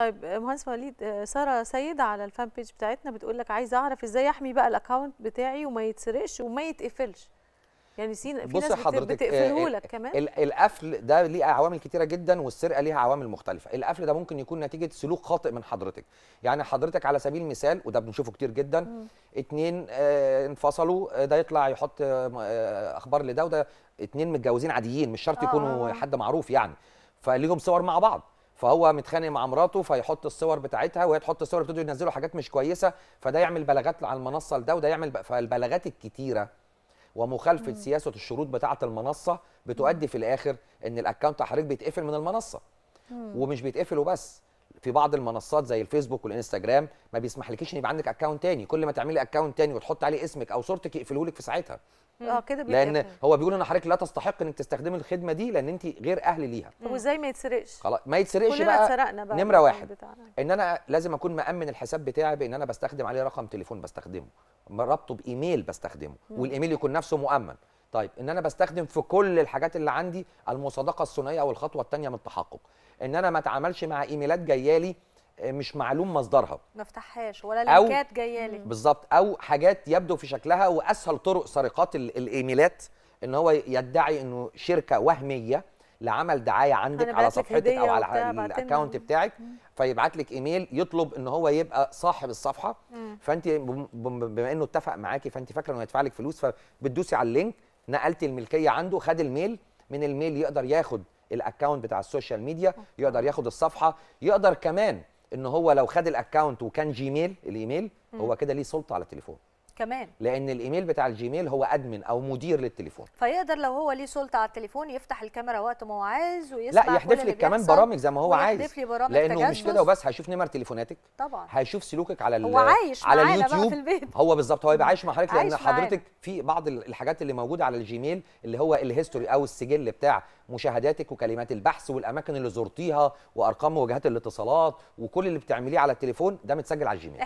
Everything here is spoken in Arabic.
طيب آه، مهندس وليد آه، ساره سيد على الفان بيج بتاعتنا بتقول لك عايزه اعرف ازاي احمي بقى الاكونت بتاعي وما يتسرقش وما يتقفلش يعني سين في ناس آه، بتقفله لك كمان القفل ده ليه عوامل كتيره جدا والسرقه ليها عوامل مختلفه القفل ده ممكن يكون نتيجه سلوك خاطئ من حضرتك يعني حضرتك على سبيل المثال وده بنشوفه كتير جدا م. اتنين اه انفصلوا ده يطلع يحط اه اخبار لده وده اتنين متجوزين عاديين مش شرط يكونوا آه. حد معروف يعني فليهم صور مع بعض فهو متخانق مع مراته فيحط الصور بتاعتها وهي تحط الصور يبتدوا ينزلوا حاجات مش كويسه فده يعمل بلاغات على المنصه لده وده يعمل فالبلاغات الكتيره ومخالفه سياسه الشروط بتاعه المنصه بتؤدي في الاخر ان الاكونت حضرتك بيتقفل من المنصه ومش بيتقفل وبس في بعض المنصات زي الفيسبوك والانستجرام ما بيسمحلكيش ان يبقى عندك اكونت تاني كل ما تعملي اكونت تاني وتحط عليه اسمك او صورتك يقفله لك في ساعتها اه كده لان هو بيقول ان حضرتك لا تستحق انك تستخدمي الخدمه دي لان انت غير اهل ليها وازاي ما يتسرقش خلاص ما يتسرقش بقى, بقى نمره واحد ان انا لازم اكون مامن الحساب بتاعي بان انا بستخدم عليه رقم تليفون بستخدمه رابطه بايميل بستخدمه مم. والايميل يكون نفسه مؤمن طيب ان انا بستخدم في كل الحاجات اللي عندي المصادقه الثنائيه او الخطوه الثانيه من التحقق ان انا ما اتعاملش مع ايميلات جايه لي آه، مش معلوم مصدرها ما افتحهاش ولا لينكات جايه لي بالظبط او حاجات يبدو في شكلها واسهل طرق سرقات الايميلات ان هو يدعي انه شركه وهميه لعمل دعايه عندك على صفحتك او على الاكونت بتاعك فيبعت لك ايميل يطلب ان هو يبقى صاحب الصفحه فانت بما انه اتفق معاكي فانت فاكره انه هيدفع لك فلوس فبتدوسي على اللينك نقلت الملكيه عنده خد الميل من الميل يقدر ياخد الاكونت بتاع السوشيال ميديا يقدر ياخد الصفحه يقدر كمان ان هو لو خد الاكونت وكان جيميل الايميل هو كده ليه سلطه على التليفون كمان لان الايميل بتاع الجيميل هو ادمن او مدير للتليفون فيقدر لو هو ليه سلطه على التليفون يفتح الكاميرا وقت ما هو عايز ويسمع لا يحذف لك كمان برامج زي ما هو عايز يحذف لي برامج لانه تجسس. مش كده وبس هيشوف نمر تليفوناتك طبعا هيشوف سلوكك على هو عايش على اليوتيوب في البيت. هو بالظبط هو يبقى عايش مع حضرتك لان حضرتك في بعض الحاجات اللي موجوده على الجيميل اللي هو الهيستوري او السجل بتاع مشاهداتك وكلمات البحث والاماكن اللي زرتيها وارقام وجهات الاتصالات وكل اللي بتعمليه على التليفون ده متسجل على الجيميل